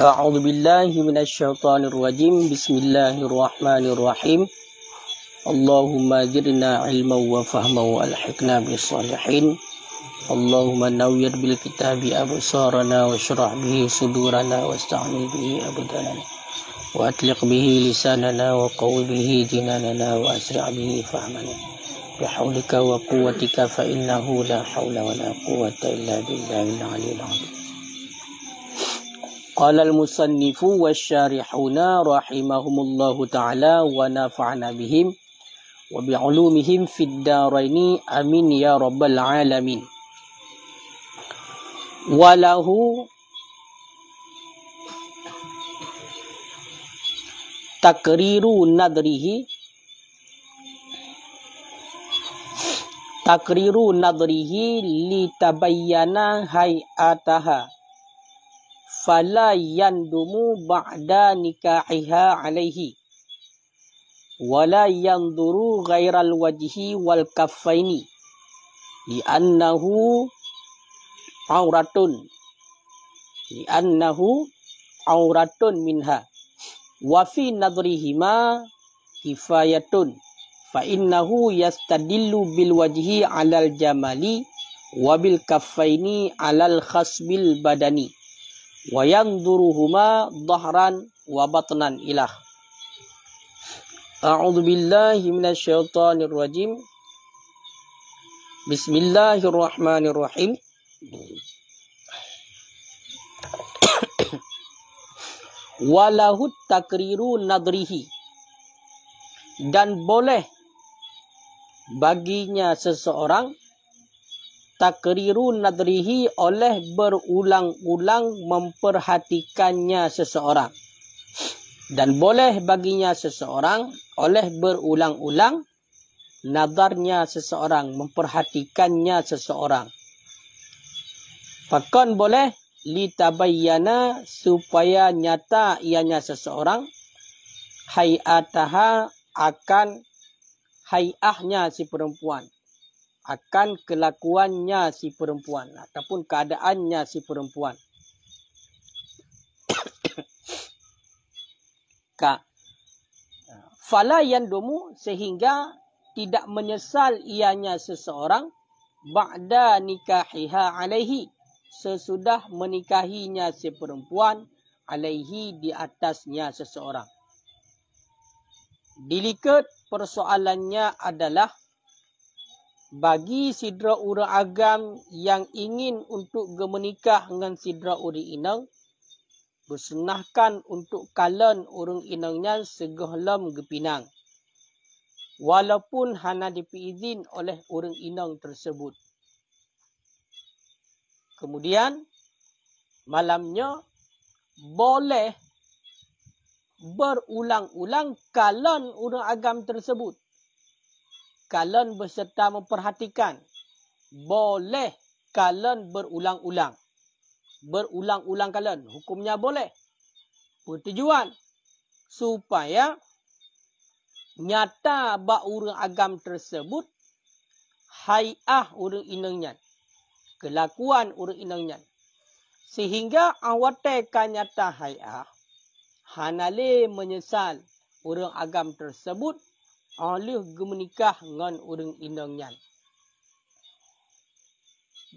أعوذ بالله من الشيطان الرجيم بسم الله الرحمن الرحيم اللهم زدنا علما وفهما والحقنا بالصالحين اللهم نوير بالكتاب أبصارنا واشرح به صدورنا واستعمل به أبداننا وأطلق به لساننا وقو به جناننا وأسرع به فهمنا بحولك وقوتك فإنه لا حول ولا قوة إلا بالله العلي العظيم قال المصنف والشارحون رحمهم الله تعالى ونفعنا بهم وبعلومهم في الدارين آمين يا رب العالمين وله تقرير نظره تقرير نظره لتبين هيئتها fala yandumu ba'da nikahiha alaihi wala yanduru ghairal wajhi wal kaffaini li'annahu auratun li'annahu auratun minha wa fi nadrihima kifayatun fa innahu yastadillu bil wajhi alal jamali wa bil kaffaini alal khasbil badani wayang duruhuma dhahran wa batnan ilah a'udzu billahi minasyaitonir rajim bismillahirrahmanirrahim walahu takriru nadrihi dan boleh baginya seseorang takriru nadrihi oleh berulang-ulang memperhatikannya seseorang. Dan boleh baginya seseorang oleh berulang-ulang nadarnya seseorang, memperhatikannya seseorang. Fakon boleh litabayyana supaya nyata ianya seseorang. Hayataha akan hayahnya si perempuan akan kelakuannya si perempuan ataupun keadaannya si perempuan. Ka. Fala yang domu sehingga tidak menyesal ianya seseorang ba'da nikahiha alaihi sesudah menikahinya si perempuan alaihi di atasnya seseorang. Dilikat persoalannya adalah bagi sidra ura agam yang ingin untuk gemenikah dengan sidra uri inang, bersenahkan untuk kalan urung inangnya segehlam gepinang. Walaupun hana dipizin oleh urung inang tersebut. Kemudian, malamnya boleh berulang-ulang kalan urung agam tersebut kalian berserta memperhatikan. Boleh kalian berulang-ulang. Berulang-ulang kalian. Hukumnya boleh. Pertujuan. Supaya nyata bak urang agam tersebut hai'ah urang inangnya. Kelakuan urang inangnya. Sehingga awatekan nyata hai'ah. hanale menyesal urang agam tersebut oleh gemenikah dengan orang indongnya.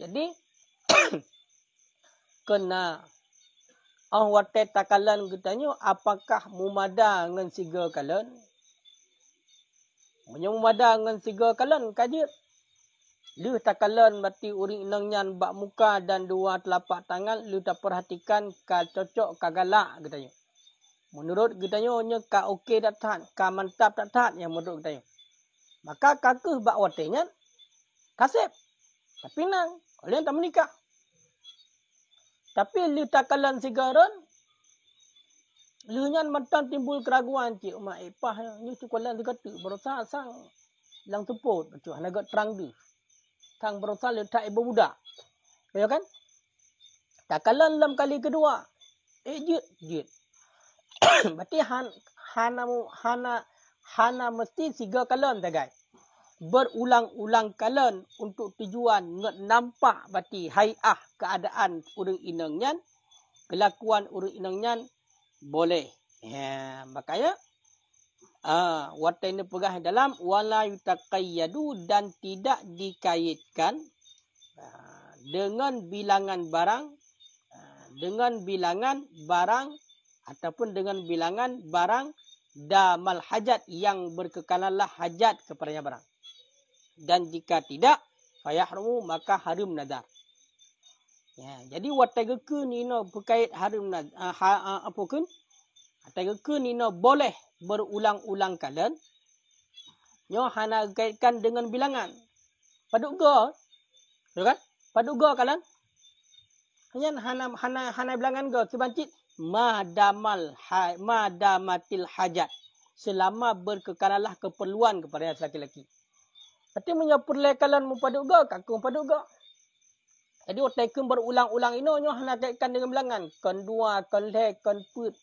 Jadi, kena orang watai takalan katanya, apakah mumada dengan siga kalan? Hanya mumada dengan siga kalan, kajit. Lu takalan berarti orang indongnya bak muka dan dua telapak tangan, lu tak perhatikan kacocok kagalak katanya. Menurut ketanya, ka okey tak tahan. Ka mantap tak tahan yang menurut ketanya. Maka kakuh bak watenya, kasib. Tapi nang, kalian tak menikah. Tapi li takalan sigaran, li nyan timbul keraguan cik umat epah. Eh, ni cik kualan tu kata, berusaha sang lang tepuk. Cik hanaga terang di. Sang berusaha letak ibu budak. Ya kan? Takalan dalam kali kedua, eh jid, berarti han hana hana hana mesti tiga kalon dagai berulang-ulang kalon untuk tujuan ngat nampak berarti haiah keadaan urang inangnya kelakuan urang inangnya boleh ya makanya ah uh, watainya pegah dalam wala yutaqayyadu dan tidak dikaitkan uh, dengan bilangan barang uh, dengan bilangan barang ataupun dengan bilangan barang damal hajat yang berkekalanlah hajat kepada barang. Dan jika tidak, fayahrumu maka harum nadar. Ya, jadi wataga ke no berkait harum nadar, uh, ah, ha, uh, ah, wataga ke nino boleh berulang-ulang kalan, nyo hana kaitkan dengan bilangan. Paduga, ya kan? Paduga kalan, hanya hana hana hana bilangan ke sebancit Mahdamal ha, Mahdamatil hajat Selama berkekalanlah keperluan kepada lelaki-lelaki Tapi menyapur lekalan mempada uga Kakung pada uga Jadi otakun berulang-ulang ini nyoh nak lah kaitkan dengan belangan Kan dua, kan leh, kan put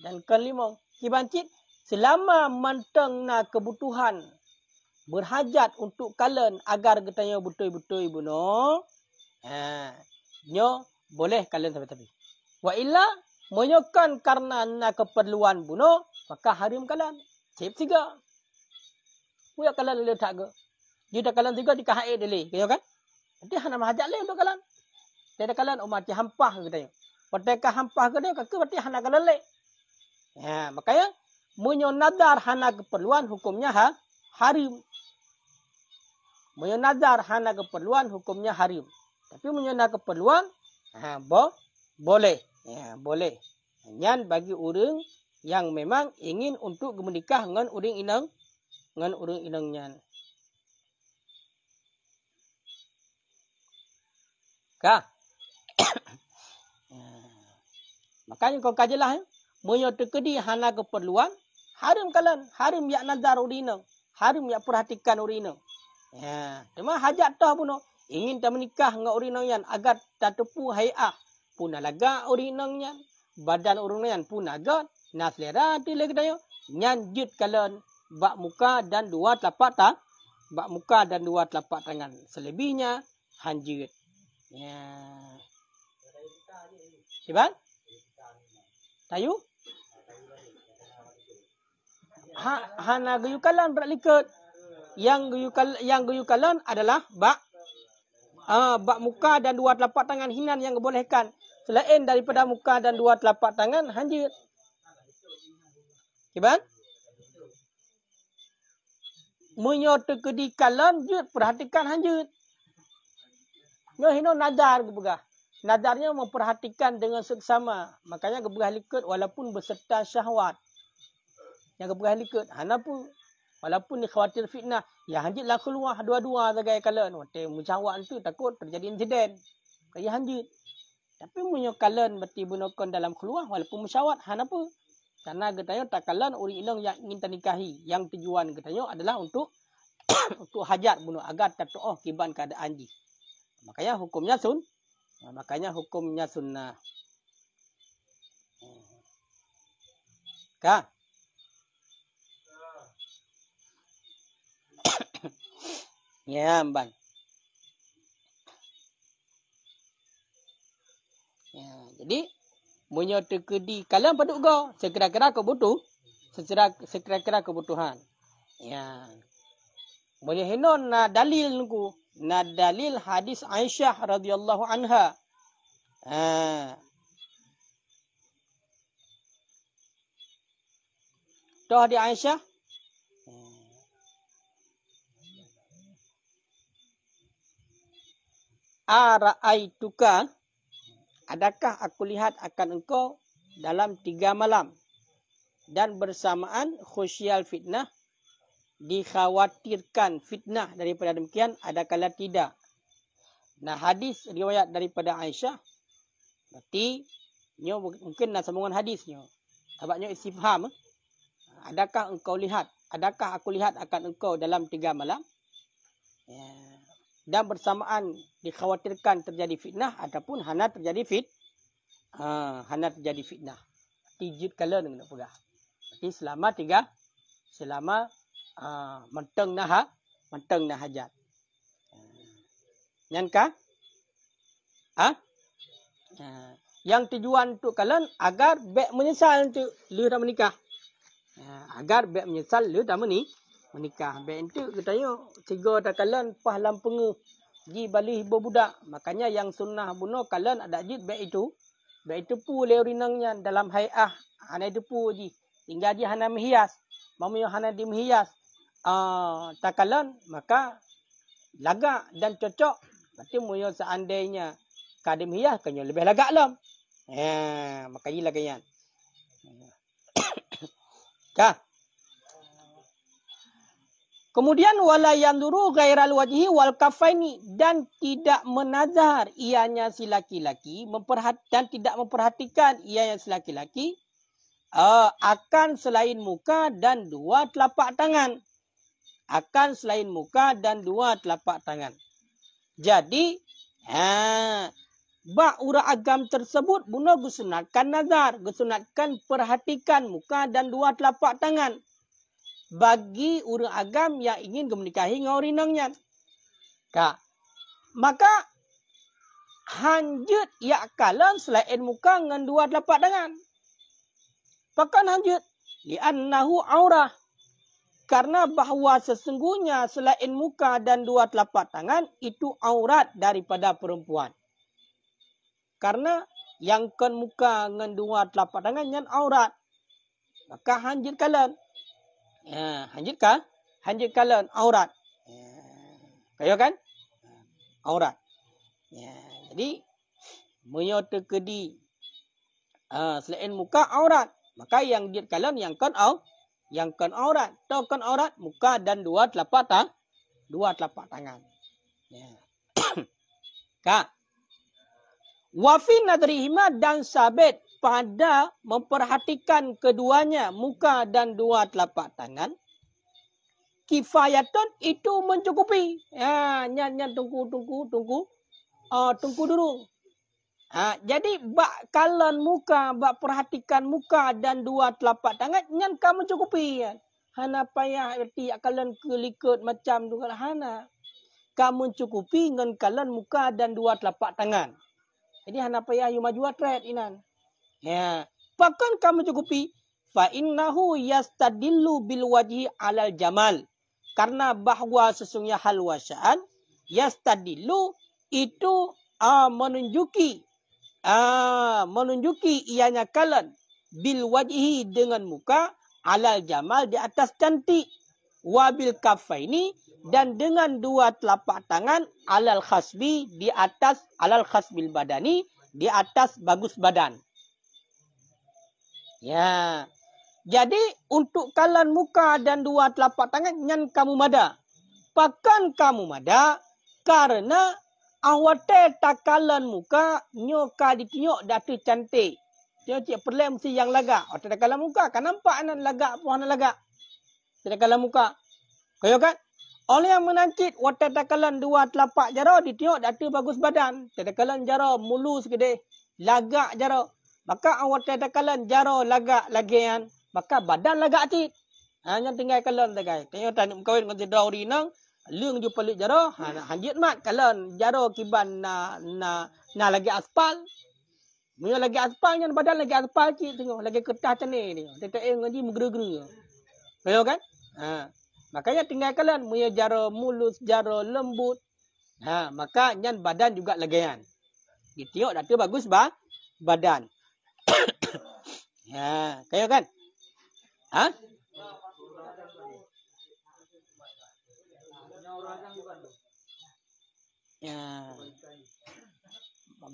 Dan kan lima Kibancit Selama manteng na kebutuhan Berhajat untuk kalan Agar getanya butoi-butoi ibu ha, no nyoh boleh kalan tapi-tapi Wa illa menyokan karena nak keperluan bunuh, maka harim kalan Cip tiga. Kuya kalan dia tak ke. Dia dah kalam tiga di kahai dia leh. Kaya kan? Nanti hana mahajak leh untuk kalam. Dia dah kalam umat oh, hampah ke dia. Pertekah hampah ke dia, kaka berarti hana kalam leh. Ya, makanya, menyonadar hana keperluan hukumnya ha, harim. Menyonadar hana keperluan hukumnya harim. Tapi nak keperluan, ha, bo, boleh. Ya, boleh. Nyan bagi orang yang memang ingin untuk menikah dengan orang inang. Dengan orang inang nyan. Ka? Makanya kau kajalah. Ya. Eh. Menyo terkedi hana keperluan. Harim kalan. Harim yang nazar orang Harim yang perhatikan orang Ya, cuma hajat tah pun ingin ta menikah dengan orang yang agar tak tepu hai'ah puna laga orang yang kan. badan urung yang kan puna god naslera di lega dayo nyan jut kalon bak muka dan dua telapak tangan bak muka dan dua telapak tangan selebihnya hanjut ya siapa tayu ha hana guyu kalon berlikut yang guyu yang guyu kalon adalah bak Uh, bak muka dan dua telapak tangan hinan yang dibolehkan selain daripada muka dan dua telapak tangan hanjir. Kiban? Menyota kedikalan jut perhatikan hanjir. Nyo hino nadar gebegah. Nadarnya memperhatikan dengan seksama. Makanya gebegah likut walaupun beserta syahwat. Yang gebegah likut hana pun walaupun dikhawatir fitnah, ya hanjirlah keluar dua-dua sebagai kalau nanti mencawak tu takut terjadi insiden. Kaya hanjir. Tapi munyo kalon mati bunokon dalam keluar walaupun musyawat han apa? Karena getanyo tak kalon uri inong yang ingin ternikahi. Yang tujuan getanyo adalah untuk untuk hajat bunuh agar tak oh kiban keadaan ji. Makanya hukumnya sun. Eh, makanya hukumnya sunnah. Ka? ya, Mbak. Jadi, munyo terkedi kalam pada ugo, sekira-kira kau butuh, sekira-kira kebutuhan. Ha. Ya. Boleh hino na dalil nku, na dalil hadis Aisyah radhiyallahu anha. Ha. Toh di Aisyah hmm. Ara'aituka Adakah aku lihat akan engkau dalam tiga malam dan bersamaan khusyial fitnah dikhawatirkan fitnah daripada demikian adakala tidak. Nah hadis riwayat daripada Aisyah berarti mungkin nak sambungan hadisnya. Sebabnya istifham eh? adakah engkau lihat adakah aku lihat akan engkau dalam tiga malam? Ya. Yeah dan bersamaan dikhawatirkan terjadi fitnah ataupun hana terjadi fit ha, hana terjadi fitnah tijid kala dengan nak pegah jadi selama tiga selama ha, menteng nah ha, menteng nah hajat nyangka ha? ha? yang tujuan untuk kalian agar baik menyesal untuk lu dah menikah ha, agar baik menyesal lu dah menikah menikah bentu kita tayo tiga dah kalan pas lampenge ji balih ibu makanya yang sunnah buno kalan ada jid be itu be itu pu le rinangnya dalam haiah hanya itu pu ji hingga ji hanai menghias mamu yo hanai di menghias uh, ah, a maka lagak dan cocok berarti moyo seandainya kadim hias kanyo lebih lagak lam eh maka ji lagayan ka Kemudian wala yanduru ghairal wajhi wal kafaini dan tidak menazar ianya si laki-laki dan tidak memperhatikan ianya si laki-laki uh, akan selain muka dan dua telapak tangan. Akan selain muka dan dua telapak tangan. Jadi, ha, bak agam tersebut bunuh gusunatkan nazar. Gusunatkan perhatikan muka dan dua telapak tangan bagi urang agam yang ingin menikahi dengan orang inangnya. Kak. Maka hanjut ya kalan selain muka dengan dua telapak tangan. Pakan hanjut di annahu aurah. Karena bahawa sesungguhnya selain muka dan dua telapak tangan itu aurat daripada perempuan. Karena yang kan muka dengan dua telapak tangan yang aurat. Maka hanjut kalan. Ha, hanjutkan hanjutkan aurat. Ya, kaya kan? Ha, aurat. Ya, jadi menyota kedi uh, ha, selain muka aurat, maka yang dia kalon yang kon au yang kon aurat, to kon aurat muka dan dua telapak tang dua telapak tangan. Ya. Ka. Wa fi nadrihima dan sabit pada memperhatikan keduanya muka dan dua telapak tangan kifayatun itu mencukupi ha nyat nyat tunggu tunggu tunggu uh, tunggu dulu ha jadi bak kalan muka bak perhatikan muka dan dua telapak tangan nyat kamu mencukupi ya hana payah erti kalan kelikut macam tu hana kamu cukupi dengan kalan muka dan dua telapak tangan jadi hana payah you maju atret inan Ya. Bahkan kamu cukupi. Fa'innahu yastadillu wajhi alal jamal. Karena bahawa sesungguhnya hal wasyaan. Yastadillu itu uh, menunjuki. Uh, menunjuki ianya kalan. bil wajhi dengan muka. Alal jamal di atas cantik. Wabil kafaini. Dan dengan dua telapak tangan. Alal khasbi di atas. Alal khasbil badani. Di atas bagus badan. Ya. Jadi untuk kalan muka dan dua telapak tangan nyan kamu mada. Pakan kamu mada karena awate kalan muka nyo ka ditnyo dati cantik. Tiap tiap perlem mesti yang lagak. Tak kalan muka kan nampak anak lagak puan anak lagak. kalan muka. Kayo kan? Oleh yang menancit watak takalan dua telapak jaro ditiok dati bagus badan. Takalan jaro mulus gede. Lagak jaro. Maka awak tak kalan jaro laga lagian. Maka badan lagak ti. Hanya tinggal kalan tegai. Tengok tak nak kawin dengan tidak orang inang. Lung jumpa lik jaro. Hanjit mat kalan jaro kiban na na na lagi aspal. Mereka lagi aspal yang badan lagi aspal ti. Tengok lagi ketah tani ni. Tengok yang ngaji menggeru-geru. Tengok kan? Ha. Makanya tinggal kalan. Mereka jaro mulus, jaro lembut. Ha. Maka yang badan juga lagian. Dia tengok dah tu bagus bah. Badan. Ya, ha, kayo kan? Ha? Ya.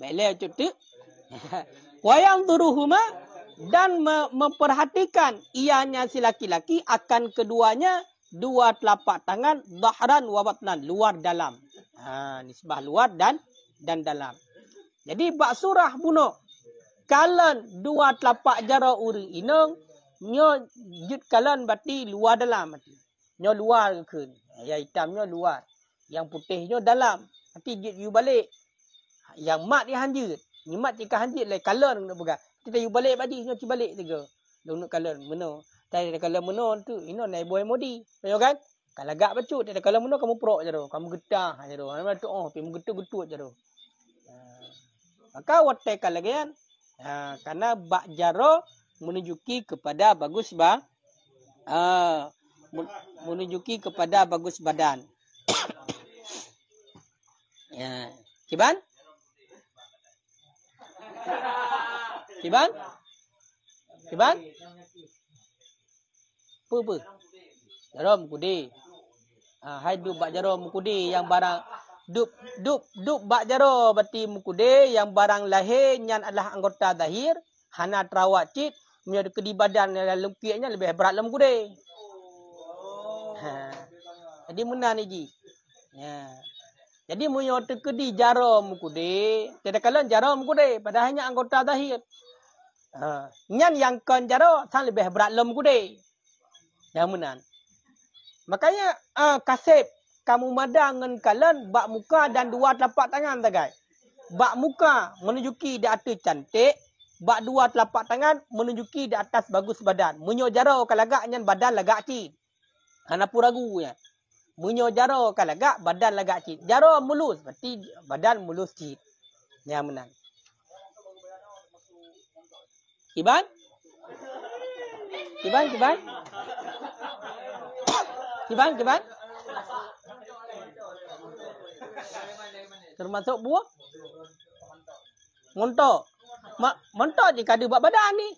Bele cuti. Wayam turuhuma dan memperhatikan ianya si laki-laki akan keduanya dua telapak tangan dahran wabatnan luar dalam. Ha, nisbah luar dan dan dalam. Jadi bak surah bunuh kalan dua telapak jara uri inong, nyo jut kalan berarti luar dalam mati nyo luar ke yang nyo luar yang putih nyo dalam nanti jut you balik yang mat dia hanji ni mat dia hanji lai kalan nak buka kita you balik tadi nyo ci balik tiga lunuk kalan meno tai ada kalan meno tu ino nai boy modi tengok kan kalau gak becut ada kalau meno kamu pro jaro kamu getah jaro nama tu oh pi mengetu-getu jaro maka watek kalagian Ha, karena bak jaro menunjuki kepada bagus ba ha, menunjuki kepada bagus badan. ya, kiban? Kiban? Kiban? Apa apa? Jarum kudi. Ha, hai du bak Jaro mukudi yang barang dup dup dup bak jaro berarti mukude yang barang lahir nyan adalah anggota zahir hana terawat cit menjadi di badan dan lengkiknya lebih berat lem lah kude. Oh. Ha. Jadi mena ni ji. Ya. Jadi munyo di jaro mukude, tiada kalon jaro mukude pada hanya anggota zahir. Ha. Nyan yang kan jaro sang lebih berat lem lah kude. Yang menan. Makanya uh, ah, kasib kamu madang dengan kalian bak muka dan dua telapak tangan tegai. Bak muka menunjuki di atas cantik, bak dua telapak tangan menunjuki di atas bagus badan. Menyo jaro kalagak nyen badan lagak ci. Hana pu ragu ya. Menyo jaro kalagak badan lagak ci. Jaro mulus berarti badan mulus ci. Yang menang. Iban? Iban, Iban? Iban, Iban? termasuk buah montok mak montok je kada buat badan ni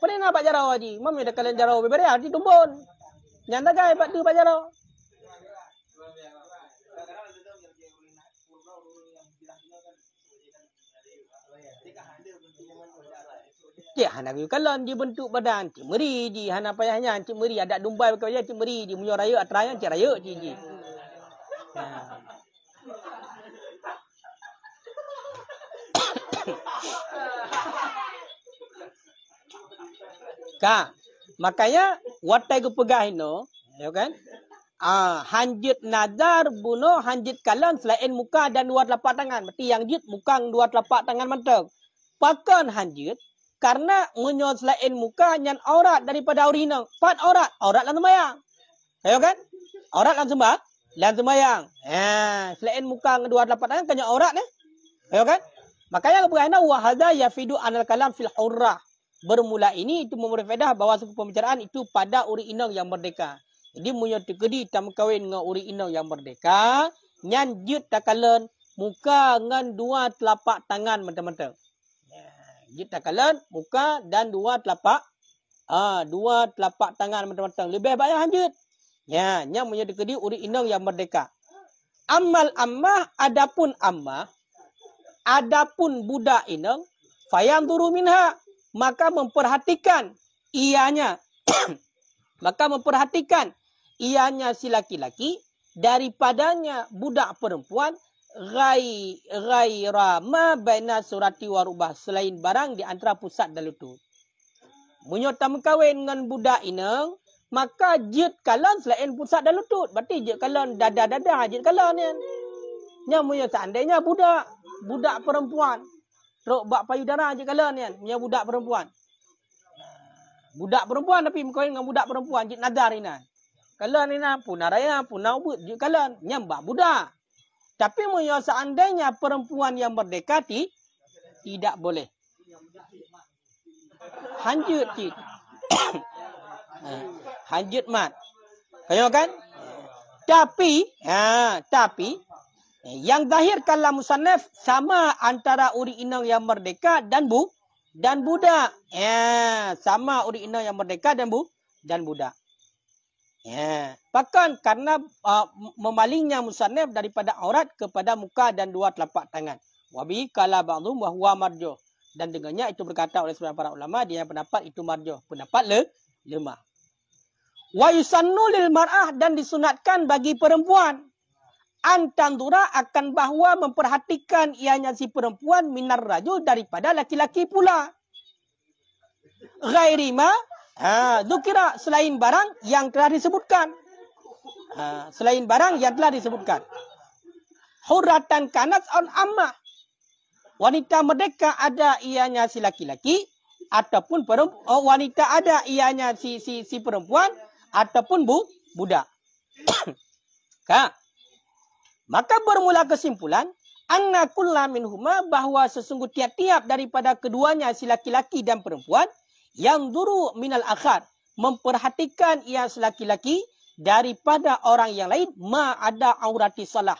pernah nak buat jarau haji mam dia kalau jarau beberi haji tumbun jangan dagai pak tu buat jarau Cik Hana kalau kalon je bentuk badan. Cik Meri je. Hana payahnya. Cik Meri. Adat Dumbai pakai payah. Cik Meri je. Munyur raya. Cik raya. Cik Kak, makanya watai ku pegah ino, ya kan? Ah, hanjut nazar bunuh hanjut kalan selain muka dan dua telapak tangan. Berarti yang jut muka dan dua telapak tangan mentok. Pakan hanjut karena munyo selain muka nyan aurat daripada aurina. Pat aurat, aurat lan sembah. Ya kan? Aurat lan sembah. Lain semayang. Ha, selain muka dua telapak tangan kena aurat ni. Ya kan? Makanya aku berkata, wa hadha yafidu anal kalam fil hurrah. Bermula ini itu memberi faedah bahawa suku pembicaraan itu pada uri inang yang merdeka. Jadi punya tegedi tak berkahwin dengan uri inang yang merdeka. Nyan jut takalan muka dengan dua telapak tangan mata-mata. Eh, jut takalan muka dan dua telapak. Ah, ha, dua telapak tangan mata-mata. Lebih banyak hanjut. Ya, nya menyedekah di urik inang yang merdeka. Amal ammah, adapun ammah, adapun budak inang, fayam turu minha, maka memperhatikan ianya, maka memperhatikan ianya si laki-laki, daripadanya budak perempuan, gai gai rama baina surati warubah selain barang di antara pusat dalutu. Munyo tam kawin dengan budak inang, maka jid kalon selain pusat dan lutut. Berarti jid kalon dada-dada ha, jid kalon ni. Nya punya seandainya budak. Budak perempuan. Teruk buat payudara jid kalon ni. Punya kan. budak perempuan. Budak perempuan tapi berkawin dengan budak perempuan. Jid nadar ni. Kan. Kalon ni nak puna raya, puna ubud. Jid kalon. Nya buat budak. Tapi punya seandainya perempuan yang berdekati tidak boleh. Hanjut jid. Hajut mat. Kau kan? Tapi, ha, tapi yang zahir kalam musannaf sama antara urinal yang merdeka dan bu dan budak. Ya, sama urinal yang merdeka dan bu dan budak. Ya, bahkan karena uh, memalingnya musannaf daripada aurat kepada muka dan dua telapak tangan. Wa bi kala ba'dhum wa huwa marjuh. Dan dengannya itu berkata oleh sebagian para ulama dia pendapat itu marjuh, pendapat le lemah wa yusannu lil mar'ah dan disunatkan bagi perempuan antandura akan bahawa memperhatikan ianya si perempuan minar rajul daripada laki-laki pula ghairi ma ha dukira selain barang yang telah disebutkan ha, selain barang yang telah disebutkan huratan kanas on amma wanita merdeka ada ianya si laki-laki ataupun perempuan, oh, wanita ada ianya si si si perempuan ataupun bu budak. Kak. Maka bermula kesimpulan anna kullam minhumah bahawa sesungguhnya tiap-tiap daripada keduanya si laki-laki dan perempuan yang duru minal akhar memperhatikan ia si laki-laki daripada orang yang lain ma ada aurati salah.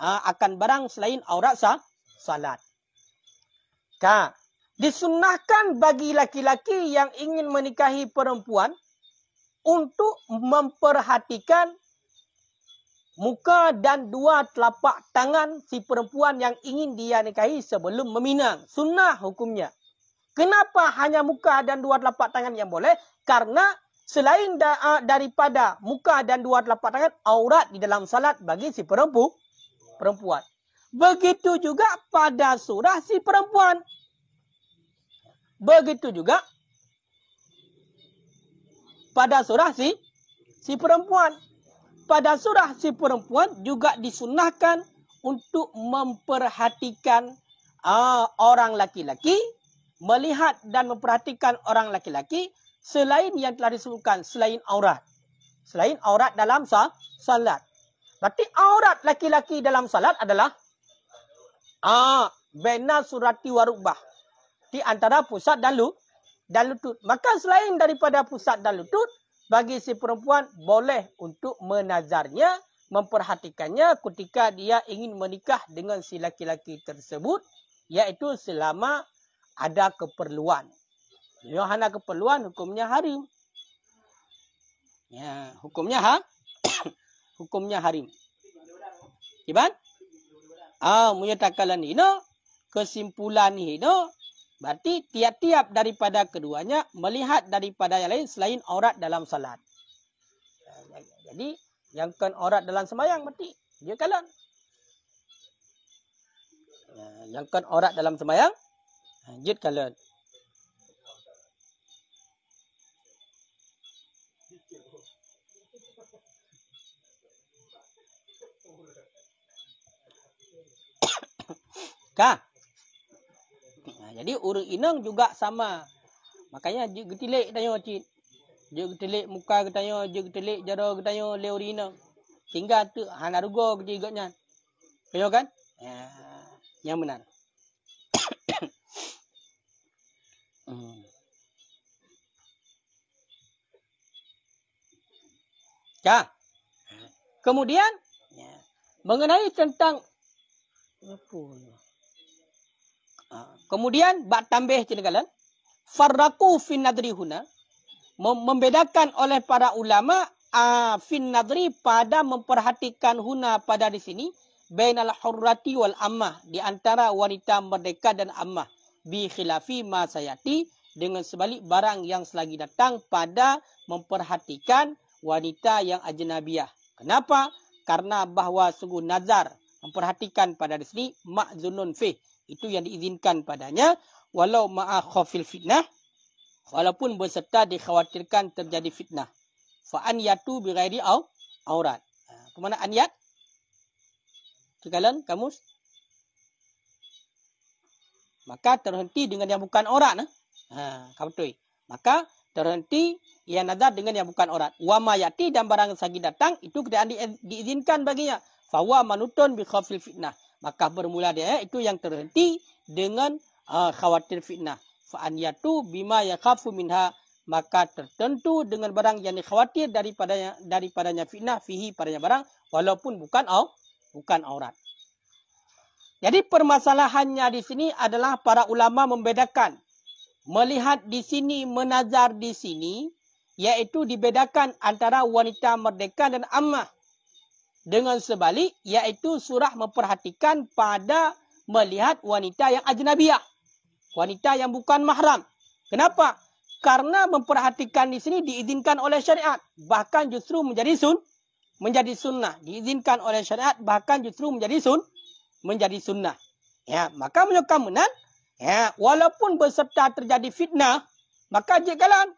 Ha, akan barang selain aurat sah, salat. Kak. Disunahkan bagi laki-laki yang ingin menikahi perempuan untuk memperhatikan muka dan dua telapak tangan si perempuan yang ingin dia nikahi sebelum meminang. Sunnah hukumnya. Kenapa hanya muka dan dua telapak tangan yang boleh? Karena selain daripada muka dan dua telapak tangan, aurat di dalam salat bagi si perempu perempuan. Begitu juga pada surah si perempuan. Begitu juga pada surah si si perempuan. Pada surah si perempuan juga disunahkan untuk memperhatikan uh, orang laki-laki, melihat dan memperhatikan orang laki-laki selain yang telah disebutkan selain aurat. Selain aurat dalam salat. Berarti aurat laki-laki dalam salat adalah a uh, surati warubah. Di antara pusat dan lu, dan lutut. Maka selain daripada pusat dan lutut, bagi si perempuan boleh untuk menazarnya, memperhatikannya ketika dia ingin menikah dengan si laki-laki tersebut, iaitu selama ada keperluan. Bila ada keperluan, hukumnya harim. Ya, hukumnya ha? hukumnya harim. Iban? Ah, punya takalan ini, no? Kesimpulan ini, no? Berarti tiap-tiap daripada keduanya melihat daripada yang lain selain aurat dalam salat. Jadi yang kan aurat dalam semayang berarti dia kalah. Yang kan aurat dalam semayang jid kalah. Kah? Ah, jadi urut inang juga sama. Makanya je getelik tanya cik. Je getelik muka ke tanya, je getelik jaro ke tanya leurina. Tinggal tu han ah, arugo ke tiga nya. Kayo kan? Ya. Yang benar. hmm. Ya. Kemudian ya. Mengenai tentang apa ya. Kemudian bak tambah tinggalan farraqu fin nadri huna membedakan oleh para ulama uh, fin nadri pada memperhatikan huna pada di sini bainal hurrati wal ammah di antara wanita merdeka dan ammah bi khilafi ma sayati dengan sebalik barang yang selagi datang pada memperhatikan wanita yang ajnabiyah. Kenapa? Karena bahawa sungguh nazar memperhatikan pada di sini ma'zunun fih. Itu yang diizinkan padanya walau ma'a khafil fitnah walaupun berserta dikhawatirkan terjadi fitnah. Fa an yatu bi ghairi au aurat. Ke ha, mana aniat? Sekalian kamus. Maka terhenti dengan yang bukan orang, nah. Ha, kamu betul. Maka terhenti yang nazar dengan yang bukan orang. Wa ma yati dan barang sagi datang itu kena diizinkan baginya. Fa wa manutun bi khafil fitnah maka bermula dia eh? itu yang terhenti dengan uh, khawatir fitnah fa an yatu bima yakhafu minha maka tertentu dengan barang yang dikhawatir daripadanya daripadanya fitnah fihi padanya barang walaupun bukan au, bukan aurat jadi permasalahannya di sini adalah para ulama membedakan melihat di sini menazar di sini yaitu dibedakan antara wanita merdeka dan ammah dengan sebalik iaitu surah memperhatikan pada melihat wanita yang ajnabiyah. Wanita yang bukan mahram. Kenapa? Karena memperhatikan di sini diizinkan oleh syariat. Bahkan justru menjadi sun, menjadi sunnah. Diizinkan oleh syariat bahkan justru menjadi sun, menjadi sunnah. Ya, maka menyokam menan, ya, walaupun berserta terjadi fitnah, maka ajik kalan.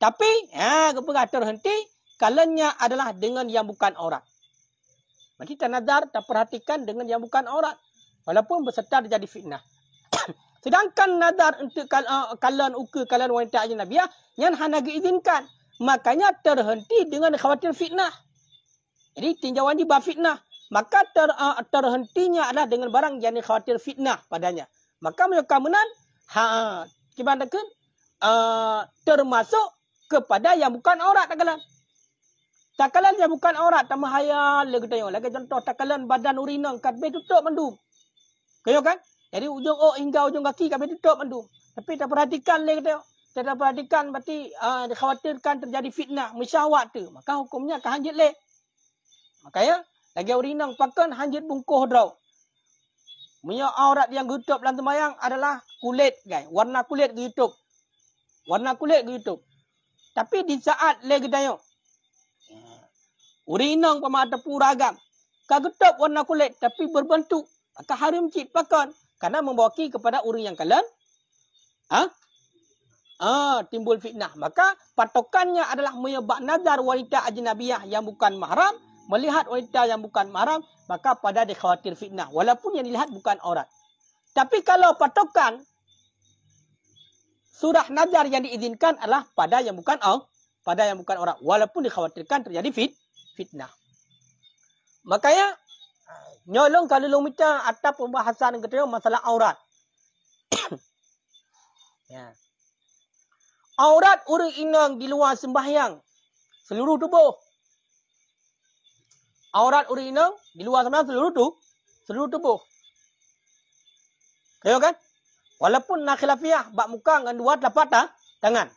Tapi, ya, kepengatur terhenti kalanya adalah dengan yang bukan aurat. Maka kita nazar dan perhatikan dengan yang bukan aurat. Walaupun berserta dia jadi fitnah. Sedangkan nazar untuk kal uh, kalan uka, kalan wanita aja nabiya ah, yang hanya diizinkan. Makanya terhenti dengan khawatir fitnah. Jadi tinjauan di bab fitnah. Maka ter, uh, terhentinya adalah dengan barang yang khawatir fitnah padanya. Maka mereka menan, ha, kibandakan, uh, termasuk kepada yang bukan aurat. Kalau Takalan dia bukan aurat tambah hayal dia kata Lagi contoh takalan badan urina kabe tutup mandu. Kayo kan? Jadi ujung oh hingga ujung kaki kabe tutup mandu. Tapi tak perhatikan lagi dia kata Tak perhatikan berarti uh, ah, dikhawatirkan terjadi fitnah mesyawat tu. Maka hukumnya akan hanjit le. makanya lagi urina pakan hanjit bungkuh draw. Minyak aurat yang tutup dalam tembayang adalah kulit guys. Warna kulit tutup. Warna kulit tutup. Tapi di saat le kata Urinong pemata pura agam. Kagetop warna kulit tapi berbentuk. Akan harim cik pakon. Kerana membawa ki kepada uri yang kalian, Ha? Ha, timbul fitnah. Maka patokannya adalah menyebab nazar wanita ajnabiyah yang bukan mahram. Melihat wanita yang bukan mahram. Maka pada dikhawatir fitnah. Walaupun yang dilihat bukan orang. Tapi kalau patokan surah nazar yang diizinkan adalah pada yang bukan orang. Pada yang bukan orang. Walaupun dikhawatirkan terjadi fitnah fitnah. Makanya, ah, nyolong kalau lu minta atas pembahasan kita masalah aurat. ya. Aurat urut inang di luar sembahyang. Seluruh tubuh. Aurat urut inang di luar sembahyang seluruh tubuh, Seluruh tubuh. Kau kan? Walaupun nak khilafiyah bak muka dengan dua telapak tangan.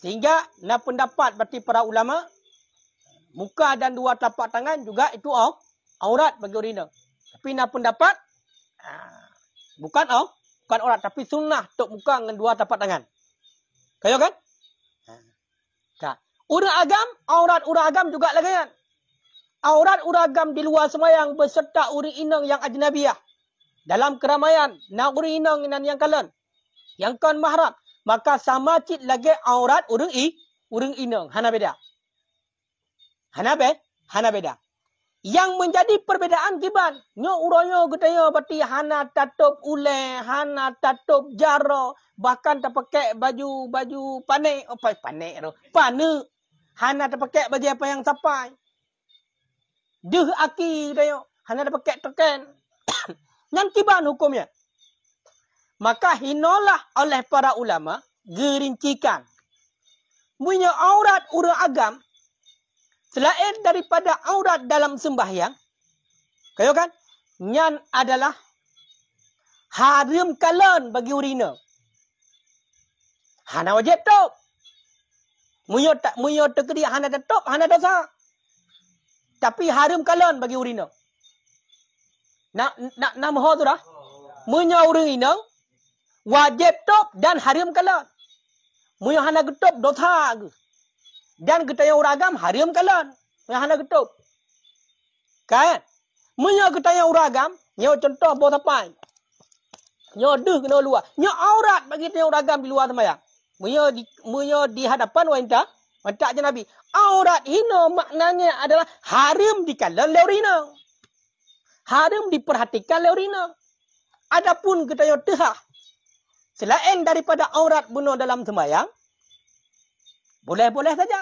Sehingga nak pendapat berarti para ulama' muka dan dua tapak tangan juga itu oh, aurat bagi urina. Tapi nak dapat, ha, bukan oh, bukan aurat tapi sunnah untuk muka dengan dua tapak tangan. Kayu kan? Ha, tak. Urat agam, aurat urat agam juga lagi kan? Aurat urat agam di luar semayang berserta urina yang ajnabiah. Dalam keramaian, nak urina dengan yang kalian. Yang kan mahrab. Maka sama cik lagi aurat urung i, urung inang. Hana beda. Hanabe, Hanabeda. Yang menjadi perbedaan kibat. Nyo uroyo gedeyo berarti hana tatup ule, hana tatup jaro. Bahkan terpakai baju-baju panik. Oh, pane ro pane Hana terpakai baju apa yang sampai. Duh aki gedeyo. Hana terpakai token. yang kibat hukumnya. Maka hinolah oleh para ulama gerincikan. Punya aurat ura agam Selain daripada aurat dalam sembahyang, kayo kan? Nyan adalah haram kalon bagi urina. Hana wajib top. Muyo tak muyo tekeri hana tak top, hana dosa. Tapi haram kalon bagi urina. Nak nak nama mahu tu dah. Muyo urina wajib top dan haram kalon. Muyo hana getop dosa. Agus dan kita yang getayang uragam harim kalan. Pengahana getup. Kan? Menya getayang uragam, nyawa contoh bawah sampai. Nyawa duh kena luar. Nyawa aurat bagi getayang uragam di luar semayang. Menya di, menya di hadapan wanita, wanita je Nabi. Aurat hina maknanya adalah harim di kalan leorina. Harim diperhatikan leorina. Adapun kita yang tehah. Selain daripada aurat bunuh dalam sembahyang, boleh-boleh saja.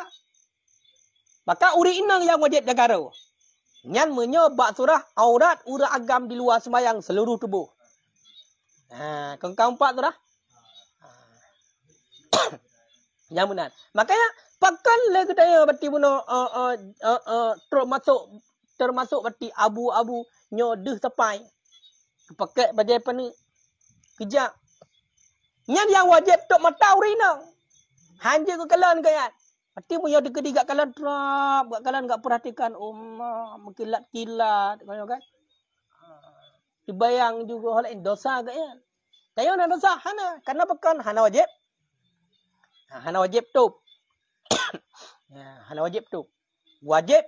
Maka uri inang yang wajib negara. Yang menyebab surah aurat ura agam di luar semayang seluruh tubuh. Ha, Kau-kau empat surah. yang benar. Makanya, pakan le lah kita yang berarti bunuh uh, uh, uh, termasuk termasuk berarti abu-abu nyodeh sepai. Pakai bagi apa ni? Kejap. Yang yang wajib untuk mata urinang. Hanya ke kalan kaya. Hati pun yang dekati kat kalan terap. Kat kalan tak perhatikan. Umar. Oh, Mengkilat-kilat. Kau kan. Ah, dibayang juga. Hal ini dosa ke ya. Tanya mana dosa? Hana. Kenapa kan? Hana wajib. Ha, Hana wajib tu. Ya, Hana wajib tu. Wajib.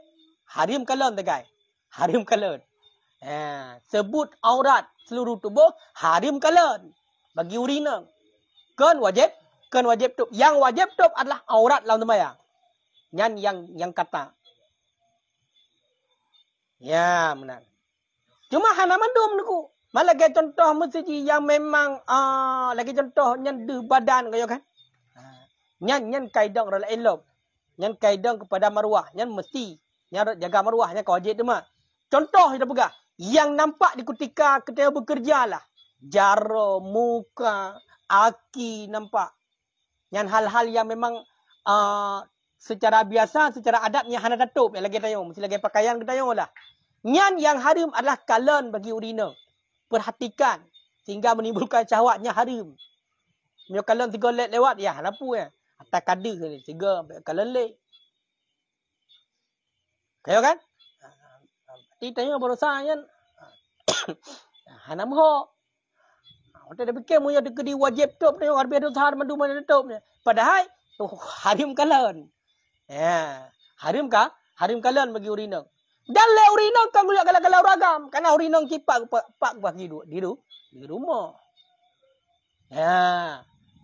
Harim kalan tu kaya. Harim kalan. Ya, sebut aurat seluruh tubuh. Harim kalan. Bagi urina. Kan wajib kan wajib tub. Yang wajib tub adalah aurat lawan maya. Nyan yang yang kata. Ya, benar Cuma hana mandu menuku. Malah contoh mesti yang memang ah uh, lagi contoh nyan de badan kaya kan. Nyan nyan kaidang rela elok. Nyan kaidang kepada maruah, nyan mesti nyan jaga maruah nyan wajib tu mah. Contoh kita pegah. Yang nampak di kutika ketika bekerja lah. Jaro, muka, aki nampak yang hal-hal yang memang uh, secara biasa, secara adabnya hana datuk yang lagi tayong. Mesti lagi pakaian kita tayong lah. Yang yang harim adalah kalon bagi urina. Perhatikan. Sehingga menimbulkan cawatnya harim. Mereka kalon tiga let lewat, ya lapu ya. Atas kada ke tiga kalon let. Kayo kan? Tidak ah, tanya ah, berusaha yang Hanam hok. Tak ada fikir moyo dek di wajib top ni orang biar dosa mandu mana tok ni. Padahal tu oh, harim kalan. Ya. Harim ka? Harim kalan bagi urina. Dan le urina kan gulak gala-gala ragam. Karena urina kipak pak pak bagi duduk di du di rumah. Ya. Yeah.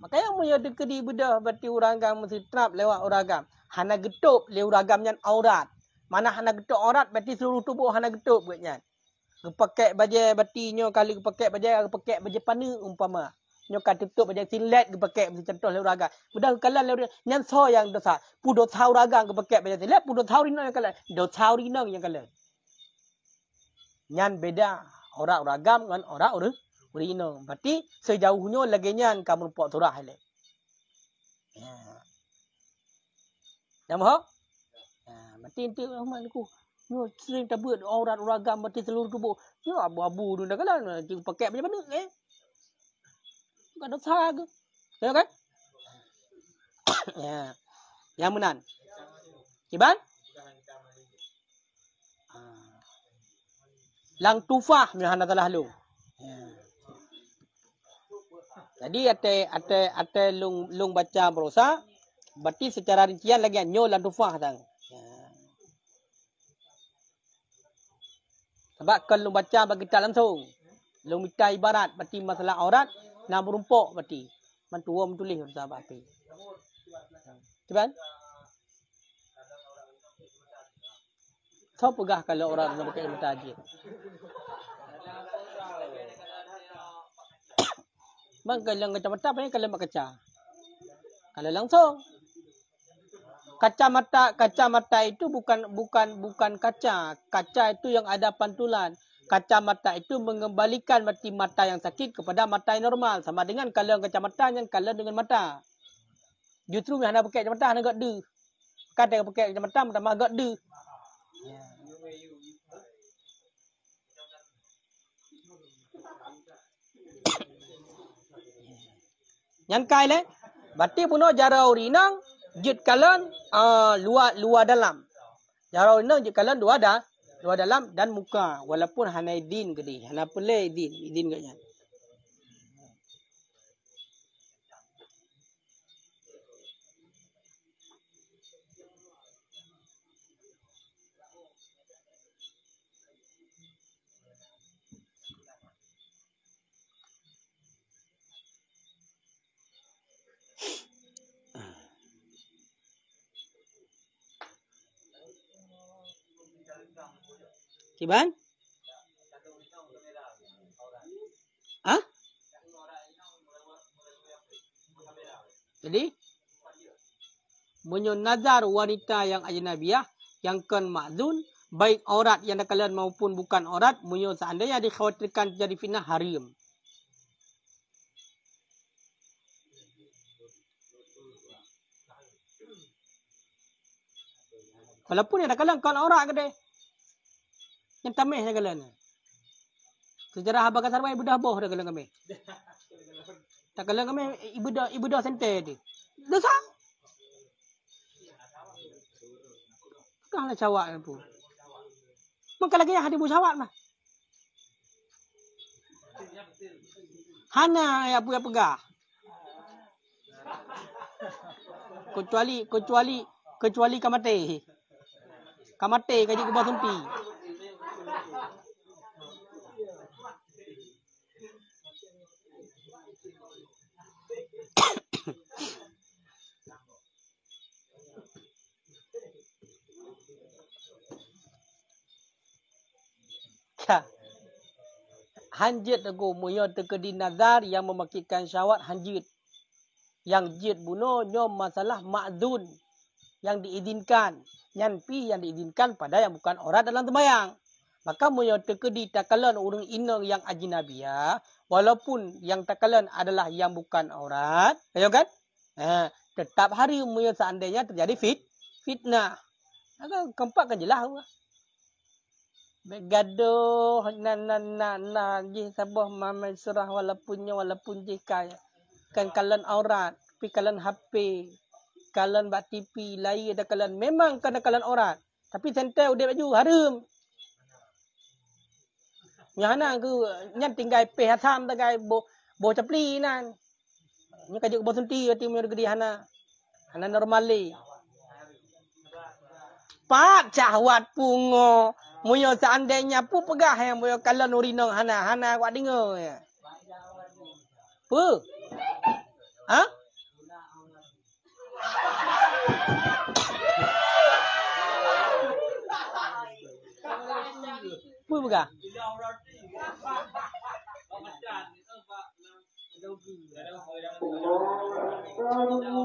Makanya moyo dek di bedah berarti orang kan mesti trap lewat uragam. Hana getup le uragam aurat. Mana hana getup aurat berarti seluruh tubuh hana getup buatnya. Kepakat baje bati nyo kali kepakat baje kepakat baje pana umpama. Nyo ka tutup baje silat pakai macam contoh le uraga. Mudah kala le nyan so yang dosa. Pu do tau uraga pakai baje silat pu do tau rino yang kala. Do tau rino yang kala. Nyan beda orang uraga dengan orang ur urino. Berarti sejauhnya lagi nyan kamu pok turah le. Ya. Namo? Ya, berarti itu aku. Yo, sering tabut aurat ragam mati seluruh tubuh. Yo, ya, abu-abu tu dah kalah. Cik pakai macam mana? Eh? Bukan dosa ke? Tengok ya, kan? ya. Yang menan. Iban? Ah. Lang tufah yang anda telah lalu. Ya. Jadi, ate ate ate lung lung baca berusaha. Berarti secara rincian lagi, lang tufah tangan. Sebab kalau lu baca bagi tak langsung. Lu minta ibarat berarti masalah aurat nak merumpuk berarti. Man tua menulis tu sahabat api. Cuban? Tahu pegah kalau orang nak pakai ilmu tajib. Man kalau yang kecah-kecah, kalau macam kecah. Kalau langsung kacamata kacamata itu bukan bukan bukan kaca kaca itu yang ada pantulan kacamata itu mengembalikan mati mata yang sakit kepada mata yang normal sama dengan kalau kacamata yang kalau dengan mata justru yang anda pakai kacamata anda gak de kata yang pakai kacamata pertama gak de yang kaya eh? le Berarti bunuh jarak orang jut kalan ah, luar luar dalam. Jarau ini jut kalan luar dah luar dalam dan muka walaupun hanai din gede hanapun le din din gaknya. Kiban? Ha? Jadi? nazar wanita yang ajnabiyah yang kan makzun baik orang yang nak kalian maupun bukan orang munyo seandainya dikhawatirkan jadi fitnah harim. Walaupun yang nak kalian kan orang ke dia? Yang tamis segala lah ni. Sejarah abang kasar ibu dah boh segala kami. Tak kala kami ibu dah ibu dah sentai tu. Dosa. Kanlah cawak ibu. Maka lagi hadibu cawak mah. Hana ya apa pegah. Kecuali kecuali kecuali kamate. Kamate kaji kubah sumpi. hanjit tegu munyo teke di nazar yang memakikan syawat hanjit. Yang jid bunuh nyom masalah ma'dun yang diizinkan. nyampi yang diizinkan pada yang bukan orang dalam temayang Maka munyo teke di takalan urung inang yang aji ajinabia. Ya. Walaupun yang takalan adalah yang bukan orang. Ayo kan? Eh, tetap hari munyo seandainya terjadi fit, fitnah. Maka keempat kan jelas. Gaduh nan nan nan nan di sabah mamai surah walaupunnya walaupun je kan kan kalan aurat tapi kalan HP kalan bak TV lai ada kalan memang kan kalan aurat tapi sentai udah baju haram nyana ke nyan tinggal pe hatam tagai bo bo capli nan nyak jo bo sunti ati mur gedi hana hana normali pak cahwat pungo Moyo seandainya pu pegah yang moyo kalau nurino hana hana kau dengar. Ya. Pu? Ha? Pu pegah. Oh, my God.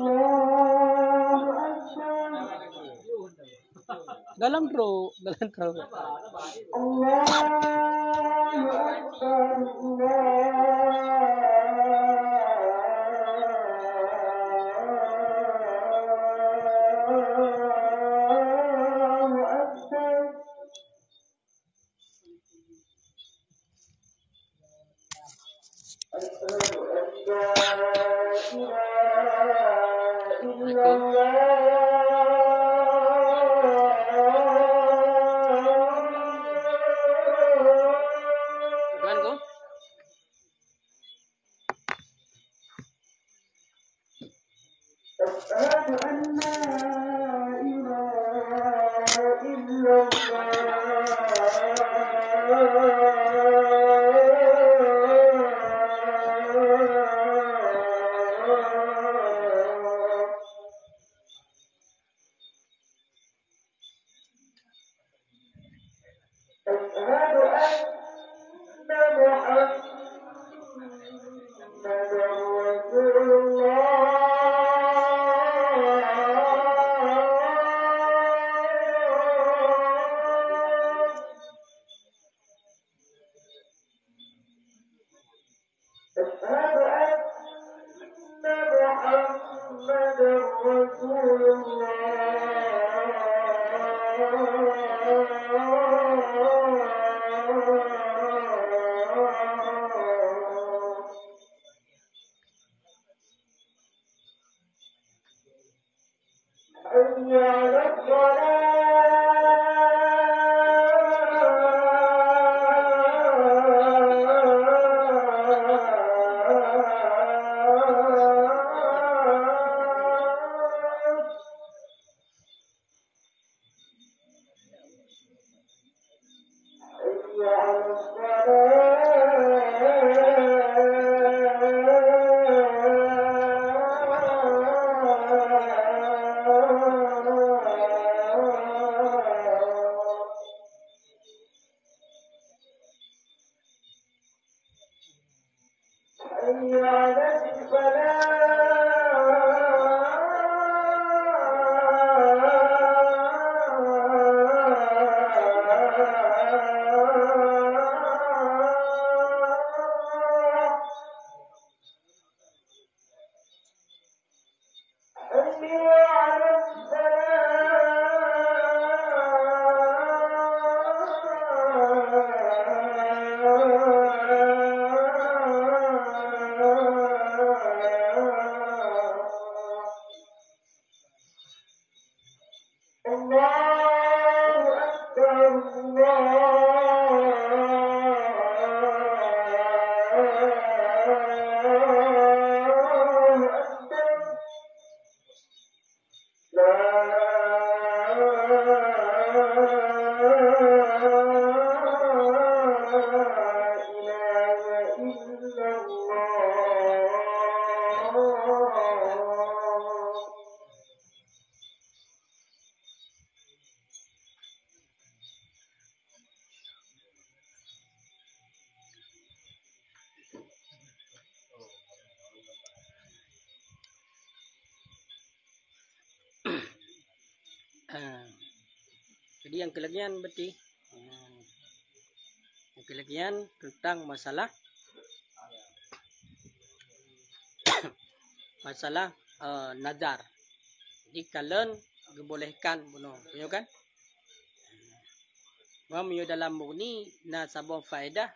Dalang bro. Dalang bro. Allah العبادة فلا Ah. jadi yang kelebihan berarti hmm, yang kelebihan tentang masalah masalah uh, nazar jadi kalian dibolehkan bunuh punya kan Bahawa punya dalam murni nasabah faedah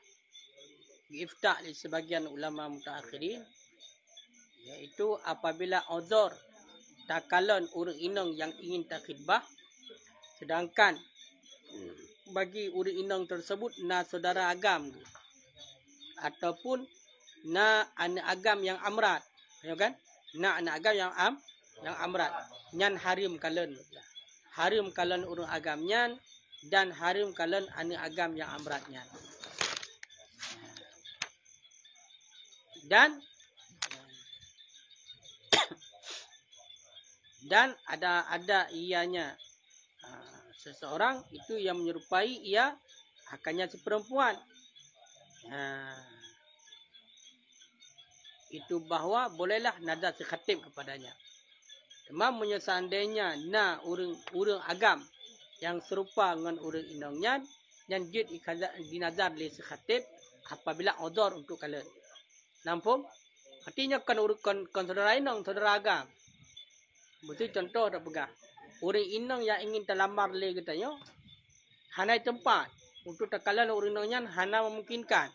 Iftah di sebagian ulama mutakhirin yaitu apabila uzur tak kalon, urut inong yang ingin tak takhidbah. Sedangkan hmm. bagi urut inong tersebut na saudara agam ataupun na anak agam yang amrat. Ya kan? Na anak agam yang am yang amrat. Nyan harim kalon. Harim kalon urut agam nyan dan harim kalon anak agam yang amrat nyan. Dan dan ada ada ianya ha, seseorang itu yang menyerupai ia akannya seperempuan ha, itu bahawa bolehlah nazar sekhatib kepadanya Memang menyesandainya na urung-urung agam yang serupa dengan urung inongnya dan jid dinazar oleh sekhatib apabila odor untuk kala. Nampung? Artinya kan urung kan, kan saudara inong, saudara agam. Betul contoh tak pegang. Orang inang yang ingin terlamar leh katanya. Hanai tempat. Untuk terkalah orang inang hana memungkinkan.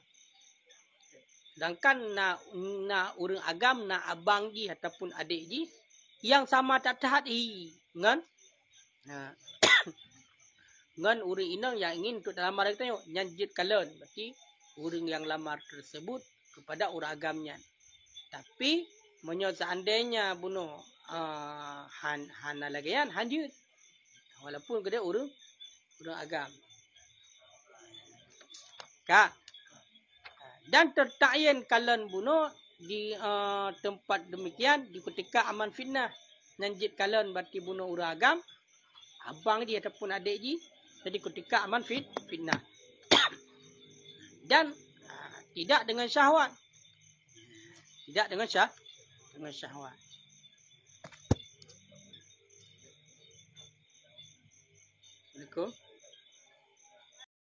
Sedangkan na na orang agam, na abang ji ataupun adik ji. Yang sama tak tahat hi. Ngan? Ha. Ngan orang inang yang ingin untuk terlamar leh katanya. Nyanjit kalan. Berarti orang yang lamar tersebut kepada orang agamnya. Tapi, menyo seandainya bunuh Ah, han han lagi kan han dia walaupun kata orang orang agam ka dan tertakyen kalan bunuh di uh, tempat demikian di ketika aman fitnah nanjib kalan berarti bunuh orang agam abang dia ataupun adik dia jadi ketika aman fit fitnah dan uh, tidak dengan syahwat tidak dengan syah dengan syahwat देखो